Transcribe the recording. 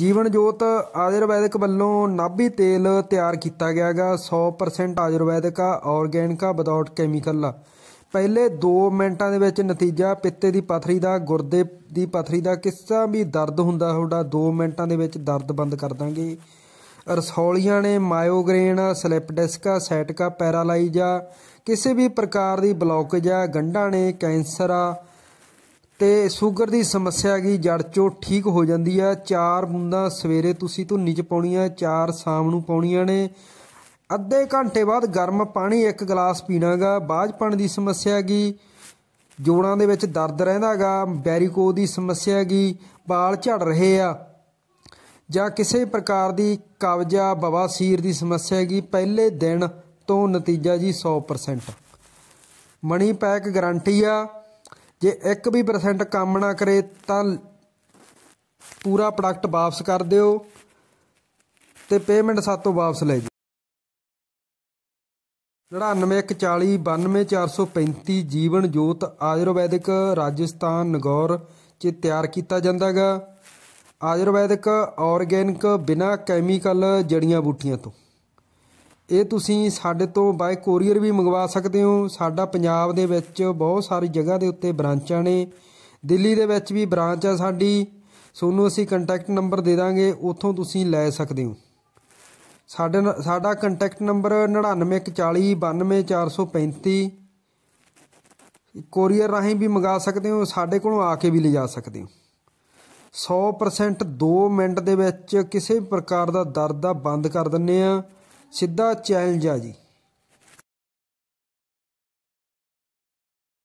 ਜੀਵਨ ਜੋਤ ਆਯੁਰਵੈਦਿਕ ਵੱਲੋਂ ਨਾਭੀ ਤੇਲ ਤਿਆਰ ਕੀਤਾ ਗਿਆ ਹੈਗਾ 100% ਆਯੁਰਵੈਦਿਕ ਆ ਆਰਗੈਨਿਕ ਆ ਵਿਦਆਊਟ ਕੈਮੀਕਲ ਆ ਪਹਿਲੇ 2 ਮਿੰਟਾਂ ਦੇ ਵਿੱਚ ਨਤੀਜਾ ਪਿੱਤੇ ਦੀ ਪਥਰੀ ਦਾ ਗੁਰਦੇ ਦੀ ਪਥਰੀ ਦਾ ਕਿਸਾ ਵੀ ਦਰਦ ਹੁੰਦਾ ਤੁਹਾਡਾ 2 ਮਿੰਟਾਂ ਦੇ ਵਿੱਚ ਦਰਦ ਬੰਦ ਕਰ ਦਾਂਗੇ ਰਸੌਲੀਆਂ ਨੇ migraine slip disc sciatica paralyse ਕਿਸੇ ਵੀ ਪ੍ਰਕਾਰ ਦੀ ਬਲੌਕੇਜ ਆ ਗੰਢਾਂ ਨੇ ਕੈਂਸਰ ਆ ਤੇ ਸ਼ੂਗਰ ਦੀ ਸਮੱਸਿਆ ਹੈਗੀ ਜੜ ਚੋ ਠੀਕ ਹੋ ਜਾਂਦੀ ਆ ਚਾਰ ਬੂੰਦਾਂ ਸਵੇਰੇ ਤੁਸੀਂ ਧੁੰਨੀ ਚ ਪਾਉਣੀਆਂ ਚਾਰ ਸ਼ਾਮ ਨੂੰ ਪਾਉਣੀਆਂ ਨੇ ਅੱਧੇ ਘੰਟੇ ਬਾਅਦ ਗਰਮ ਪਾਣੀ ਇੱਕ ਗਲਾਸ ਪੀਣਾਗਾ ਬਾਝਪਣ ਦੀ ਸਮੱਸਿਆ ਹੈਗੀ ਜੋੜਾਂ ਦੇ ਵਿੱਚ ਦਰਦ ਰਹਿੰਦਾਗਾ ਬੈਰੀਕੋ ਦੀ ਸਮੱਸਿਆ ਹੈਗੀ ਵਾਲ ਝੜ ਰਹੇ ਆ ਜਾਂ ਕਿਸੇ ਪ੍ਰਕਾਰ ਦੀ ਕਬਜ਼ਾ ਬਵਾਸੀਰ ਦੀ ਸਮੱਸਿਆ ਹੈਗੀ ਪਹਿਲੇ ਦਿਨ ਤੋਂ ਨਤੀਜਾ ਜੀ 100% ਮਣੀ ਪੈਕ ਗਾਰੰਟੀ ਆ ਜੇ 1 ਵੀ ਪਰਸੈਂਟ ਕੰਮ ਨਾ ਕਰੇ ਤਾਂ ਪੂਰਾ ਪ੍ਰੋਡਕਟ ਵਾਪਸ ਕਰ ਦਿਓ ਤੇ ਪੇਮੈਂਟ ਸਾਤੋਂ ਵਾਪਸ ਲੈ ਜੀ 9914092435 ਜੀਵਨ ਜੋਤ ਆਯੁਰਵੈਦਿਕ ਰਾਜਸਥਾਨ ਨਗੌਰ ਚ ਤਿਆਰ ਕੀਤਾ ਜਾਂਦਾਗਾ ਆਯੁਰਵੈਦਿਕ ਆਰਗੈਨਿਕ ਬਿਨਾ ਕੈਮੀਕਲ ਜੜੀਆਂ ਬੂਟੀਆਂ ਤੋਂ ਇਹ ਤੁਸੀਂ ਸਾਡੇ ਤੋਂ ਬਾਏ ਕੋਰੀਅਰ ਵੀ ਮੰਗਵਾ ਸਕਦੇ ਹੋ ਸਾਡਾ ਪੰਜਾਬ ਦੇ ਵਿੱਚ ਬਹੁਤ ਸਾਰੀ ਜਗ੍ਹਾ ਦੇ ਉੱਤੇ ਬ੍ਰਾਂਚਾਂ ਨੇ ਦਿੱਲੀ ਦੇ ਵਿੱਚ ਵੀ ਬ੍ਰਾਂਚ ਆ ਸਾਡੀ ਤੁਹਾਨੂੰ ਅਸੀਂ ਕੰਟੈਕਟ ਨੰਬਰ ਦੇ ਦਾਂਗੇ ਉੱਥੋਂ ਤੁਸੀਂ ਲੈ ਸਕਦੇ ਹੋ ਸਾਡੇ ਸਾਡਾ ਕੰਟੈਕਟ ਨੰਬਰ 9914092435 ਕੋਰੀਅਰ ਰਾਹੀਂ ਵੀ ਮੰਗਾ ਸਕਦੇ ਹੋ ਸਾਡੇ ਕੋਲੋਂ ਆ ਕੇ ਵੀ ਲਿਜਾ ਸਕਦੇ ਹੋ 100% 2 ਮਿੰਟ ਦੇ ਵਿੱਚ ਕਿਸੇ ਵੀ ਪ੍ਰਕਾਰ ਦਾ ਦਰਦ ਦਾ ਬੰਦ ਕਰ ਦਿੰਨੇ ਆ ਸਿੱਧਾ ਚੈਲੰਜ ਆ ਜੀ